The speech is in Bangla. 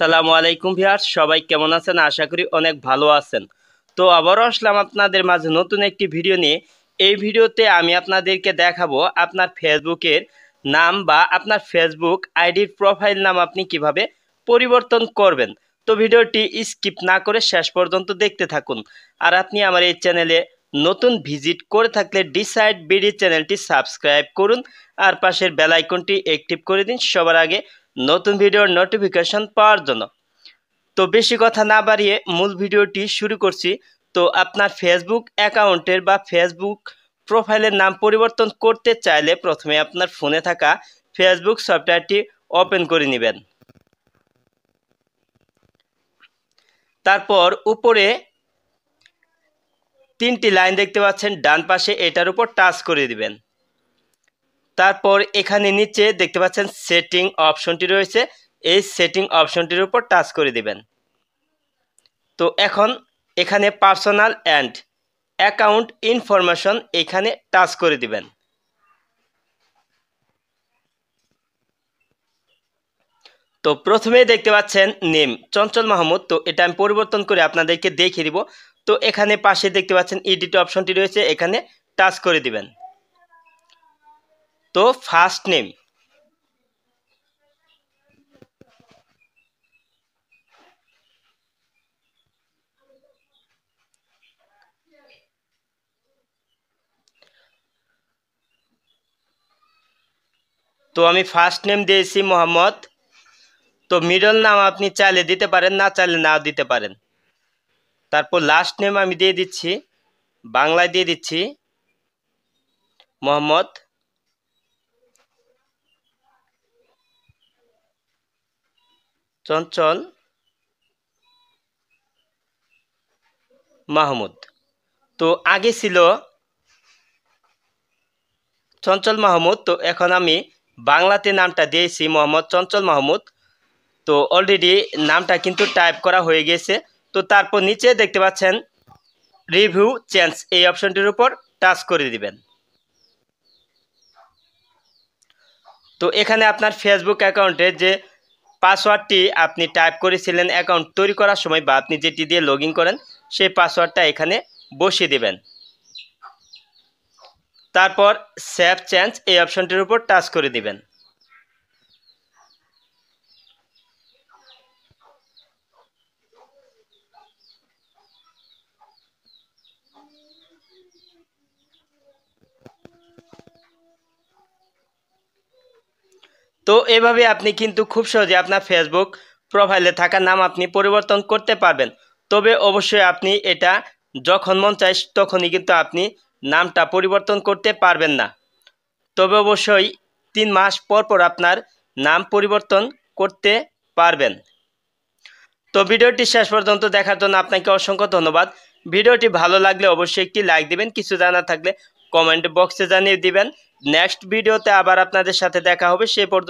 সালামু আলাইকুম ভিয়ার সবাই কেমন আছেন আশা করি অনেক ভালো আছেন তো আবারও আসলাম আপনাদের মাঝে নতুন একটি ভিডিও নিয়ে এই ভিডিওতে আমি আপনাদেরকে দেখাবো আপনার ফেসবুকের নাম বা আপনার ফেসবুক আইডির প্রোফাইল নাম আপনি কিভাবে পরিবর্তন করবেন তো ভিডিওটি স্কিপ না করে শেষ পর্যন্ত দেখতে থাকুন আর আপনি আমার এই চ্যানেলে নতুন ভিজিট করে থাকলে ডিসাইড বিডি চ্যানেলটি সাবস্ক্রাইব করুন আর পাশের বেলাইকনটি অ্যাক্টিভ করে দিন সবার আগে নতুন ভিডিওর নোটিফিকেশন পাওয়ার জন্য তো বেশি কথা না বাড়িয়ে মূল ভিডিওটি শুরু করছি তো আপনার ফেসবুক অ্যাকাউন্টের বা ফেসবুক প্রোফাইলের নাম পরিবর্তন করতে চাইলে প্রথমে আপনার ফোনে থাকা ফেসবুক সফটওয়্যারটি ওপেন করে নেবেন তারপর উপরে তিনটি লাইন দেখতে পাচ্ছেন ডান পাশে এটার উপর টাচ করে দিবেন তারপর এখানে নিচে দেখতে পাচ্ছেন সেটিং অপশনটি রয়েছে এই সেটিং অপশনটির উপর টাচ করে দিবেন তো এখন এখানে পার্সোনাল অ্যান্ড অ্যাকাউন্ট ইনফরমেশন এখানে টাচ করে দিবেন তো প্রথমেই দেখতে পাচ্ছেন নেম চঞ্চল মাহমুদ তো এটা আমি পরিবর্তন করে আপনাদেরকে দেখিয়ে দিব তো এখানে পাশে দেখতে পাচ্ছেন ইডিট অপশনটি রয়েছে এখানে টাচ করে দিবেন তো ফার্স্ট নেম তো আমি ফার্স্ট নেম দিয়েছি মোহাম্মদ তো মিডল নাম আপনি চাইলে দিতে পারেন না চাইলে না দিতে পারেন তারপর লাস্ট নেম আমি দিয়ে দিচ্ছি বাংলায় দিয়ে দিচ্ছি মোহাম্মদ চঞ্চল মাহমুদ তো আগে ছিল চঞ্চল মাহমুদ তো এখন আমি বাংলাতে নামটা দিয়েছি মোহাম্মদ চঞ্চল মাহমুদ তো অলরেডি নামটা কিন্তু টাইপ করা হয়ে গেছে তো তারপর নিচে দেখতে পাচ্ছেন রিভিউ চেঞ্জ এই অপশনটির উপর টাচ করে দিবেন তো এখানে আপনার ফেসবুক অ্যাকাউন্টে যে পাসওয়ার্ডটি আপনি টাইপ করেছিলেন অ্যাকাউন্ট তৈরি করার সময় বা আপনি যেটি দিয়ে লগ করেন সেই পাসওয়ার্ডটা এখানে বসিয়ে দেবেন তারপর সেভ চেঞ্জ এই অপশনটির উপর টাচ করে দিবেন তো এভাবে আপনি কিন্তু খুব সহজে আপনার ফেসবুক প্রোফাইলে থাকা নাম আপনি পরিবর্তন করতে পারবেন তবে অবশ্যই আপনি এটা যখন মন চায় তখনই কিন্তু আপনি নামটা পরিবর্তন করতে পারবেন না তবে অবশ্যই তিন মাস পর পর আপনার নাম পরিবর্তন করতে পারবেন তো ভিডিওটি শেষ পর্যন্ত দেখার জন্য আপনাকে অসংখ্য ধন্যবাদ ভিডিওটি ভালো লাগলে অবশ্যই একটি লাইক দিবেন কিছু জানা থাকলে কমেন্ট বক্সে জানিয়ে দিবেন নেক্সট ভিডিওতে আবার আপনাদের সাথে দেখা হবে সে পর্যন্ত